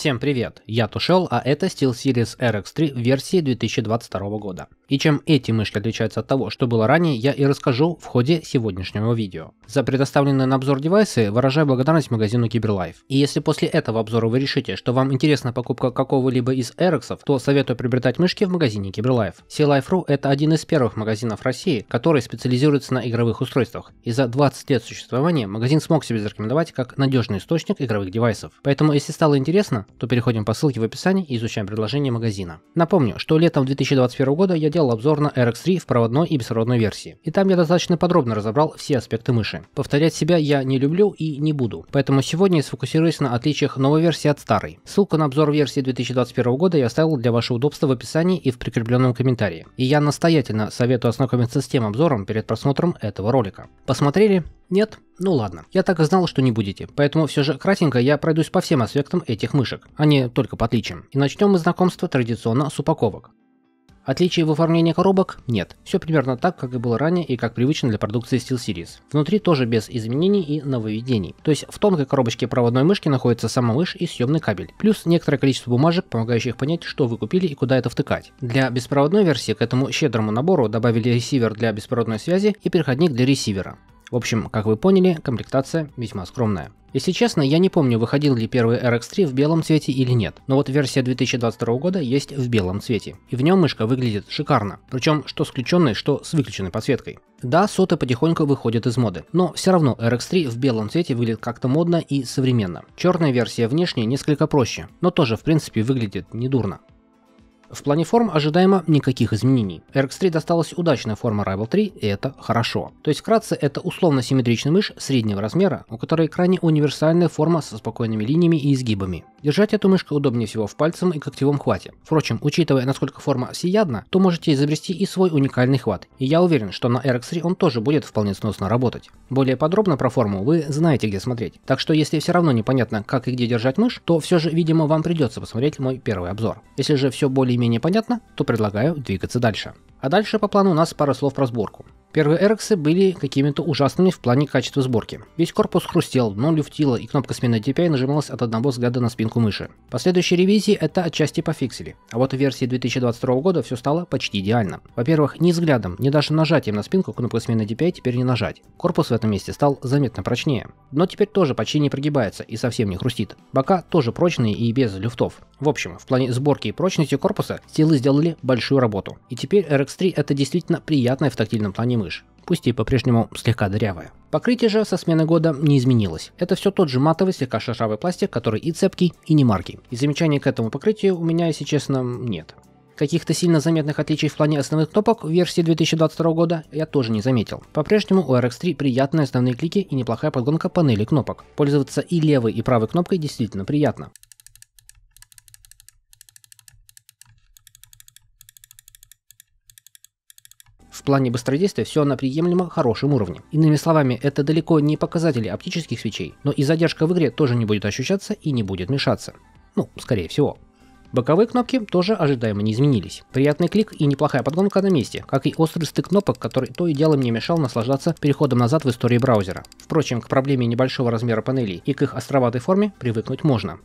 Всем привет, я Тушел, а это SteelSeries RX3 версии 2022 года. И чем эти мышки отличаются от того, что было ранее, я и расскажу в ходе сегодняшнего видео. За предоставленные на обзор девайсы выражаю благодарность магазину CyberLife. И если после этого обзора вы решите, что вам интересна покупка какого-либо из Эрексов, то советую приобретать мышки в магазине CyberLife. CLife.ru это один из первых магазинов России, который специализируется на игровых устройствах. И за 20 лет существования магазин смог себе зарекомендовать как надежный источник игровых девайсов. Поэтому если стало интересно, то переходим по ссылке в описании и изучаем предложение магазина. Напомню, что летом 2021 года я делал сделал обзор на RX3 в проводной и беспроводной версии. И там я достаточно подробно разобрал все аспекты мыши. Повторять себя я не люблю и не буду, поэтому сегодня я сфокусируюсь на отличиях новой версии от старой. Ссылку на обзор версии 2021 года я оставил для вашего удобства в описании и в прикрепленном комментарии. И я настоятельно советую ознакомиться с тем обзором перед просмотром этого ролика. Посмотрели? Нет? Ну ладно. Я так и знал, что не будете, поэтому все же кратенько я пройдусь по всем аспектам этих мышек, а не только по отличиям. И начнем мы знакомство традиционно с упаковок. Отличий в оформлении коробок нет. Все примерно так, как и было ранее и как привычно для продукции SteelSeries. Внутри тоже без изменений и нововведений. То есть в тонкой коробочке проводной мышки находится сама мышь и съемный кабель. Плюс некоторое количество бумажек, помогающих понять, что вы купили и куда это втыкать. Для беспроводной версии к этому щедрому набору добавили ресивер для беспроводной связи и переходник для ресивера. В общем, как вы поняли, комплектация весьма скромная. Если честно, я не помню, выходил ли первый RX3 в белом цвете или нет, но вот версия 2022 года есть в белом цвете, и в нем мышка выглядит шикарно, причем что с включенной, что с выключенной подсветкой. Да, соты потихоньку выходят из моды, но все равно RX3 в белом цвете выглядит как-то модно и современно. Черная версия внешне несколько проще, но тоже в принципе выглядит недурно. В плане форм ожидаемо никаких изменений. RX3 досталась удачная форма Rival 3, и это хорошо. То есть вкратце это условно симметричная мышь среднего размера, у которой крайне универсальная форма со спокойными линиями и изгибами. Держать эту мышку удобнее всего в пальцем и когтевом хвате. Впрочем, учитывая насколько форма всеядна, то можете изобрести и свой уникальный хват, и я уверен, что на RX3 он тоже будет вполне сносно работать. Более подробно про форму вы знаете где смотреть, так что если все равно непонятно как и где держать мышь, то все же видимо вам придется посмотреть мой первый обзор. Если же все более-менее понятно, то предлагаю двигаться дальше. А дальше по плану у нас пара слов про сборку. Первые Эрексы были какими-то ужасными в плане качества сборки. Весь корпус хрустел, но люфтило, и кнопка смены DPI нажималась от одного взгляда на спинку мыши. Последующие ревизии это отчасти пофиксили, а вот в версии 2022 года все стало почти идеально. Во-первых, ни взглядом, ни даже нажатием на спинку кнопку смены DPI теперь не нажать. Корпус в этом месте стал заметно прочнее. Но теперь тоже почти не прогибается и совсем не хрустит. Бока тоже прочные и без люфтов. В общем, в плане сборки и прочности корпуса силы сделали большую работу. И теперь RX3 это действительно приятная в тактильном плане мышь пусть и по-прежнему слегка дырявая. Покрытие же со смены года не изменилось. Это все тот же матовый, слегка шершавый пластик, который и цепкий, и не маркий. И замечаний к этому покрытию у меня, если честно, нет. Каких-то сильно заметных отличий в плане основных кнопок в версии 2022 года я тоже не заметил. По-прежнему у RX3 приятные основные клики и неплохая подгонка панели кнопок. Пользоваться и левой, и правой кнопкой действительно приятно. В плане быстродействия все на приемлемо хорошем уровне. Иными словами, это далеко не показатели оптических свечей, но и задержка в игре тоже не будет ощущаться и не будет мешаться. Ну, скорее всего. Боковые кнопки тоже ожидаемо не изменились. Приятный клик и неплохая подгонка на месте, как и острый стык кнопок, который то и дело мне мешал наслаждаться переходом назад в истории браузера. Впрочем, к проблеме небольшого размера панелей и к их островатой форме привыкнуть можно.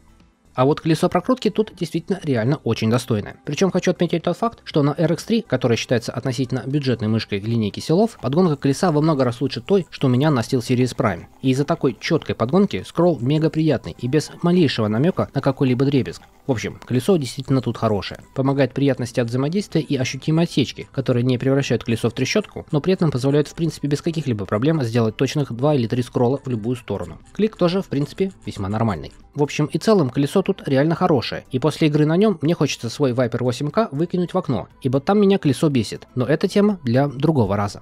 А вот колесо прокрутки тут действительно реально очень достойное. Причем хочу отметить тот факт, что на RX3, которая считается относительно бюджетной мышкой линейки Силов, подгонка колеса во много раз лучше той, что у меня на Steel Series Prime. И из-за такой четкой подгонки скролл мега приятный и без малейшего намека на какой-либо дребезг. В общем, колесо действительно тут хорошее. Помогает приятности от взаимодействия и ощутимые отсечки, которые не превращают колесо в трещотку, но при этом позволяют в принципе без каких-либо проблем сделать точных 2 или 3 скролла в любую сторону. Клик тоже в принципе весьма нормальный. В общем и целом колесо тут реально хорошее, и после игры на нем мне хочется свой Viper 8K выкинуть в окно, ибо там меня колесо бесит, но эта тема для другого раза.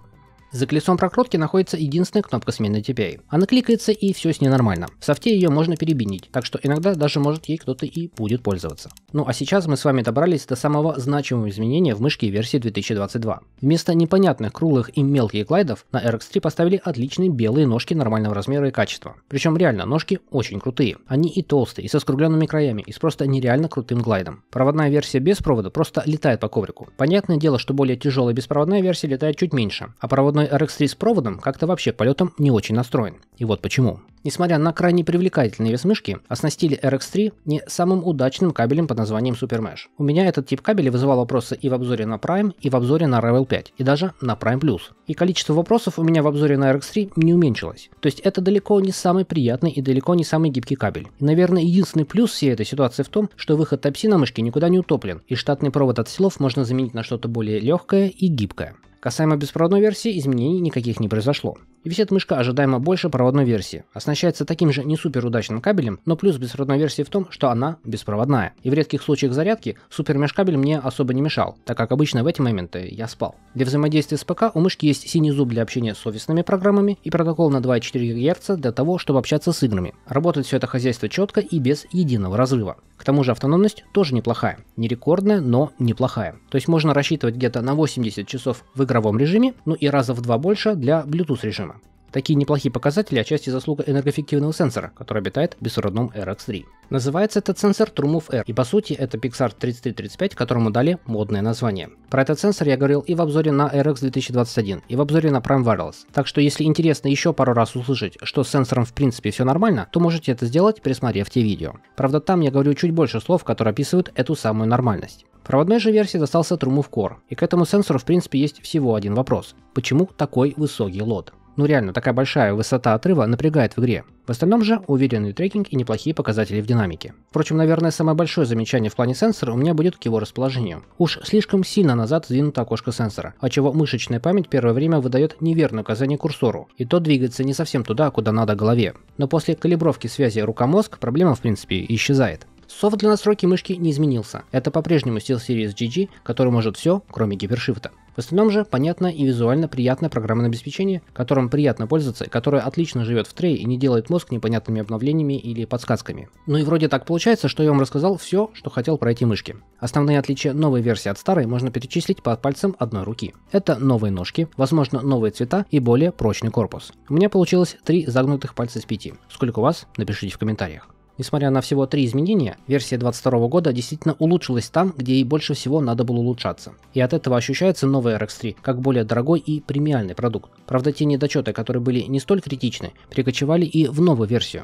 За колесом прокрутки находится единственная кнопка смены TPA. А. Она кликается и все с ней нормально. В софте ее можно перебинить, так что иногда даже может ей кто-то и будет пользоваться. Ну а сейчас мы с вами добрались до самого значимого изменения в мышке версии 2022. Вместо непонятных круглых и мелких глайдов на RX3 поставили отличные белые ножки нормального размера и качества. Причем реально ножки очень крутые. Они и толстые, и со скругленными краями, и с просто нереально крутым глайдом. Проводная версия без провода просто летает по коврику. Понятное дело, что более тяжелая беспроводная версия летает чуть меньше, а проводная мной RX-3 с проводом как-то вообще к полетам не очень настроен. И вот почему. Несмотря на крайне привлекательные вес мышки, а оснастили RX-3 не самым удачным кабелем под названием Supermesh. У меня этот тип кабеля вызывал вопросы и в обзоре на Prime, и в обзоре на Ravel 5, и даже на Prime Plus. И количество вопросов у меня в обзоре на RX-3 не уменьшилось. То есть это далеко не самый приятный и далеко не самый гибкий кабель. И, наверное, единственный плюс всей этой ситуации в том, что выход Type-C на мышке никуда не утоплен, и штатный провод от силов можно заменить на что-то более легкое и гибкое. Касаемо беспроводной версии, изменений никаких не произошло. Висит мышка ожидаемо больше проводной версии. Оснащается таким же не супер удачным кабелем, но плюс беспроводной версии в том, что она беспроводная. И в редких случаях зарядки супер межкабель мне особо не мешал, так как обычно в эти моменты я спал. Для взаимодействия с ПК у мышки есть синий зуб для общения с офисными программами и протокол на 2,4 ГГц для того, чтобы общаться с играми. Работает все это хозяйство четко и без единого разрыва. К тому же автономность тоже неплохая. Не рекордная, но неплохая. То есть можно рассчитывать где-то на 80 часов в игровом режиме, ну и раза в два больше для Bluetooth режима. Такие неплохие показатели отчасти заслуга энергоэффективного сенсора, который обитает в бессородном RX3. Называется этот сенсор Trumov R, и по сути это Pixar 3335, которому дали модное название. Про этот сенсор я говорил и в обзоре на RX 2021, и в обзоре на Prime Wireless. Так что если интересно еще пару раз услышать, что с сенсором в принципе все нормально, то можете это сделать, пересмотрев те видео. Правда там я говорю чуть больше слов, которые описывают эту самую нормальность. Проводной же версии достался Trumov Core, и к этому сенсору в принципе есть всего один вопрос. Почему такой высокий лот? Ну реально, такая большая высота отрыва напрягает в игре. В остальном же уверенный трекинг и неплохие показатели в динамике. Впрочем, наверное, самое большое замечание в плане сенсора у меня будет к его расположению. Уж слишком сильно назад сдвинуто окошко сенсора, отчего мышечная память первое время выдает неверное указание курсору, и то двигается не совсем туда, куда надо голове. Но после калибровки связи рука-мозг проблема в принципе исчезает. Софт для настройки мышки не изменился. Это по-прежнему SteelSeries GG, который может все, кроме гипершифта. В остальном же понятно и визуально приятное программное обеспечение, которым приятно пользоваться, которое отлично живет в трее и не делает мозг непонятными обновлениями или подсказками. Ну и вроде так получается, что я вам рассказал все, что хотел про эти мышки. Основные отличия новой версии от старой можно перечислить под пальцем одной руки. Это новые ножки, возможно новые цвета и более прочный корпус. У меня получилось три загнутых пальца с 5. Сколько у вас? Напишите в комментариях. Несмотря на всего три изменения, версия 22 года действительно улучшилась там, где ей больше всего надо было улучшаться. И от этого ощущается новый RX3 как более дорогой и премиальный продукт. Правда, те недочеты, которые были не столь критичны, перекочевали и в новую версию.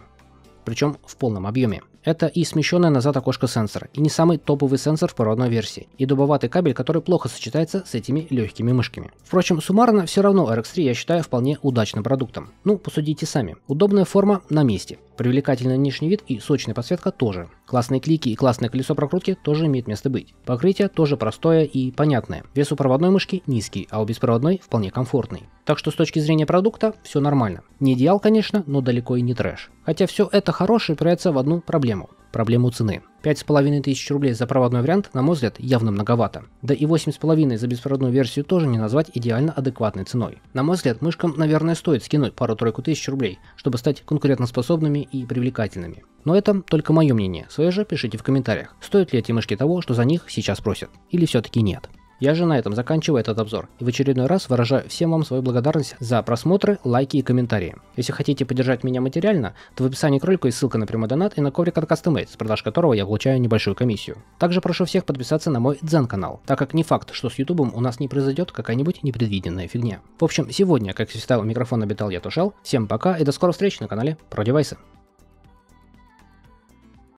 Причем в полном объеме. Это и смещенное назад окошко сенсора, и не самый топовый сенсор в породной версии, и дубоватый кабель, который плохо сочетается с этими легкими мышками. Впрочем, суммарно все равно RX3 я считаю вполне удачным продуктом. Ну, посудите сами. Удобная форма на месте, привлекательный внешний вид и сочная подсветка тоже. Классные клики и классное колесо прокрутки тоже имеет место быть. Покрытие тоже простое и понятное. Вес у проводной мышки низкий, а у беспроводной вполне комфортный. Так что с точки зрения продукта все нормально. Не идеал, конечно, но далеко и не трэш. Хотя все это хорошее упирается в одну проблему проблему цены. 5,5 тысяч рублей за проводной вариант, на мой взгляд, явно многовато. Да и 8,5 за беспроводную версию тоже не назвать идеально адекватной ценой. На мой взгляд, мышкам, наверное, стоит скинуть пару-тройку тысяч рублей, чтобы стать конкурентоспособными и привлекательными. Но это только мое мнение, свое же пишите в комментариях, стоят ли эти мышки того, что за них сейчас просят, или все-таки нет. Я же на этом заканчиваю этот обзор и в очередной раз выражаю всем вам свою благодарность за просмотры, лайки и комментарии. Если хотите поддержать меня материально, то в описании к ролику есть ссылка на прямой донат и на коврик от Customate, с продаж которого я получаю небольшую комиссию. Также прошу всех подписаться на мой Дзен канал, так как не факт, что с Ютубом у нас не произойдет какая-нибудь непредвиденная фигня. В общем, сегодня, как всегда, у микрофона обитал я Тушал. Всем пока и до скорых встреч на канале про девайсы.